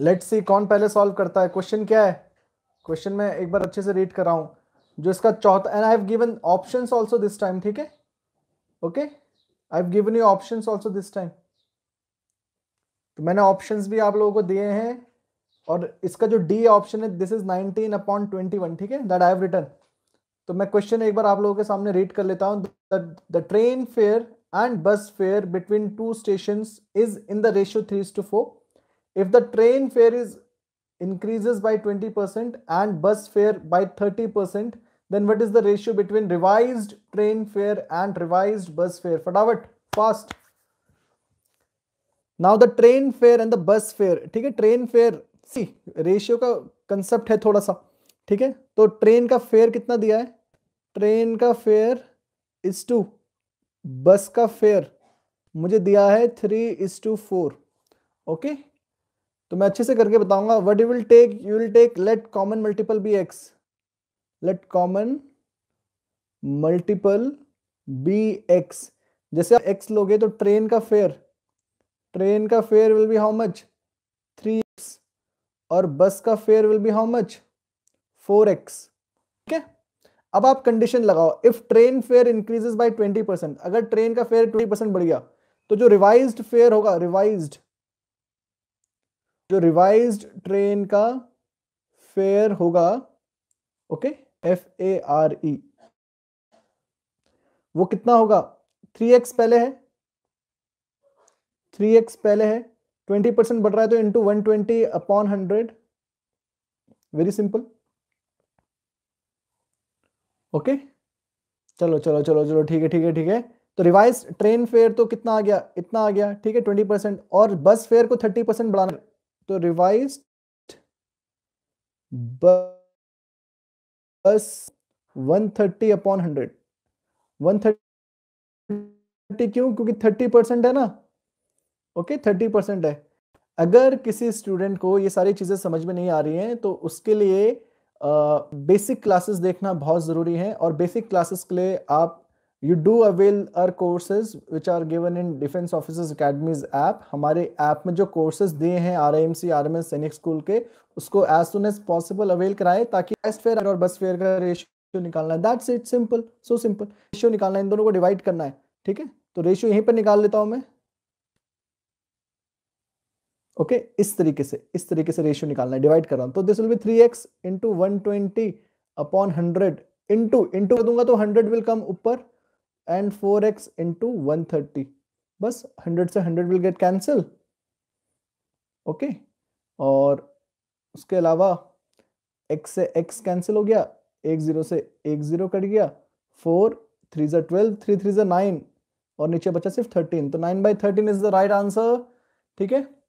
Let's see कौन पहले solve करता है क्वेश्चन क्या है क्वेश्चन में एक बार अच्छे से रीड हूं जो इसका चौथा and I have given options also this time ठीक है okay I have given you options also this time तो मैंने ऑप्शंस भी आप लोगों को दिए हैं और इसका जो डी ऑप्शन है दिस इज 19 अपॉन 21 ठीक है दैट आई हैव रिटर्न तो मैं क्वेश्चन एक बार आप लोगों के सामने रीड कर लेता हूं the train fare and bus fare between two station is in the ratio three to four if the train fare is increases by 20% and bus fare by 30% then what is the ratio between revise train fare and revise bus fare फटाफट fast now the train fare and the bus fare ठीक है train fare सी ratio का concept है थोड़ा सा ठीक है तो ट्रेन का फेयर कितना दिया है ट्रेन का फेयर इज टू बस का फेयर मुझे दिया है three is to four okay तो मैं अच्छे से करके बताऊंगा what you will take you will take let common multiple be x let common multiple be x जैसे आप एक्स लोगे तो ट्रेन का फेयर ट्रेन का fare will be how much three x और बस का fare will be how much four x अब आप कंडीशन लगाओ if train fare increases by 20 percent अगर ट्रेन का फेयर 20 परसेंट बढ़ गया तो जो रिवाइज फेयर होगा रिवाइज जो रिवाइज ट्रेन का फेयर होगा okay F A R E वो कितना होगा थ्री एक्स पहले है थ्री एक्स पहले है ट्वेंटी परसेंट बढ़ रहा है तो into one twenty upon hundred very simple okay चलो चलो चलो चलो ठीक है ठीक है ठीक है तो रिवाइज ट्रेन फेयर तो कितना आ गया इतना आ गया ठीक है ट्वेंटी परसेंट और बस फेयर को थर्टी परसेंट बढ़ाना तो revise bus one thirty upon hundred one thirty क्यों क्योंकि थर्टी परसेंट है ना ओके थर्टी परसेंट है अगर किसी स्टूडेंट को ये सारी चीज़ें समझ में नहीं आ रही हैं तो उसके लिए बेसिक क्लासेस देखना बहुत ज़रूरी है और बेसिक क्लासेस के लिए आप you do avail our courses which are given in defence officers academies app हमारे ऐप में जो कोर्सेज दिए हैं R I M C R M S Sainik school के उसको as soon as possible avail कराए ताकि बेस्ट फेयर और बस फेयर का रेशियो निकालना है that's it simple so simple ratio निकालना है इन दोनों को डिवाइड करना है ठीक है तो रेशियो यहीं पर निकाल लेता हूँ मैं ओके okay? इस तरीके से इस तरीके से रेशियो निकालना है डिवाइड कर रहा हूं तो this will be three x into one twenty upon hundred into into कर दूंगा तो हंड्रेड विल कम ऊपर and four x into one thirty बस हंड्रेड से hundred will get cancel okay और उसके अलावा x से x कैंसिल हो गया एक जीरो से एक जीरो कट गया फोर थ्री जो ट्वेल्व थ्री थ्री जो नाइन और नीचे बचा सिर्फ थर्टीन तो nine by thirteen is the right answer ठीक है